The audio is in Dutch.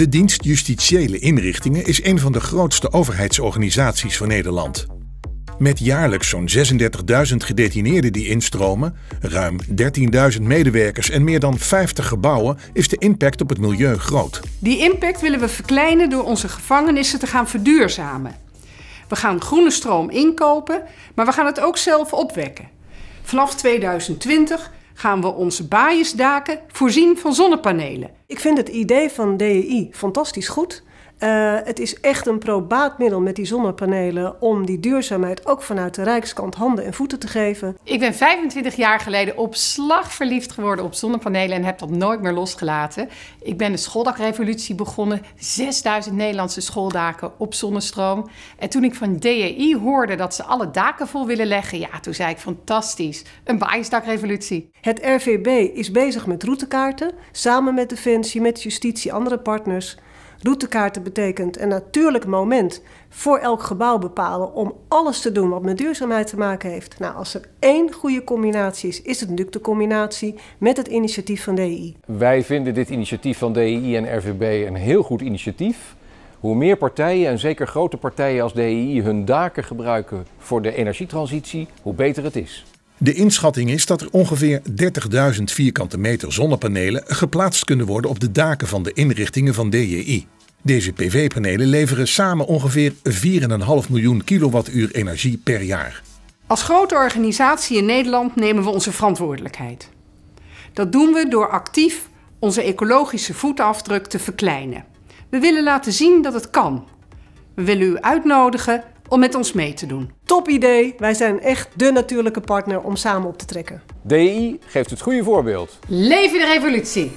De dienst Justitiële Inrichtingen is een van de grootste overheidsorganisaties van Nederland. Met jaarlijks zo'n 36.000 gedetineerden die instromen, ruim 13.000 medewerkers en meer dan 50 gebouwen is de impact op het milieu groot. Die impact willen we verkleinen door onze gevangenissen te gaan verduurzamen. We gaan groene stroom inkopen, maar we gaan het ook zelf opwekken. Vanaf 2020 gaan we onze baaiensdaken voorzien van zonnepanelen. Ik vind het idee van DEI fantastisch goed. Eh, het is echt een probaatmiddel met die zonnepanelen om die duurzaamheid ook vanuit de Rijkskant handen en voeten te geven. Ik ben 25 jaar geleden op slag verliefd geworden op zonnepanelen en heb dat nooit meer losgelaten. Ik ben de schooldagrevolutie begonnen, 6000 Nederlandse schooldaken op zonnestroom. En toen ik van DEI hoorde dat ze alle daken vol willen leggen, ja, toen zei ik fantastisch, een baaiensdagrevolutie. Het RVB is bezig met routekaarten, samen met Defensie, met Justitie, andere partners routekaarten betekent een natuurlijk moment voor elk gebouw bepalen om alles te doen wat met duurzaamheid te maken heeft. Nou, als er één goede combinatie is, is het natuurlijk de combinatie met het initiatief van DEI. Wij vinden dit initiatief van DEI en RVB een heel goed initiatief. Hoe meer partijen en zeker grote partijen als DEI hun daken gebruiken voor de energietransitie, hoe beter het is. De inschatting is dat er ongeveer 30.000 vierkante meter zonnepanelen geplaatst kunnen worden op de daken van de inrichtingen van DJI. Deze PV-panelen leveren samen ongeveer 4,5 miljoen kilowattuur energie per jaar. Als grote organisatie in Nederland nemen we onze verantwoordelijkheid. Dat doen we door actief onze ecologische voetafdruk te verkleinen. We willen laten zien dat het kan. We willen u uitnodigen om met ons mee te doen. Top idee! Wij zijn echt de natuurlijke partner om samen op te trekken. DEI geeft het goede voorbeeld. Leven de revolutie!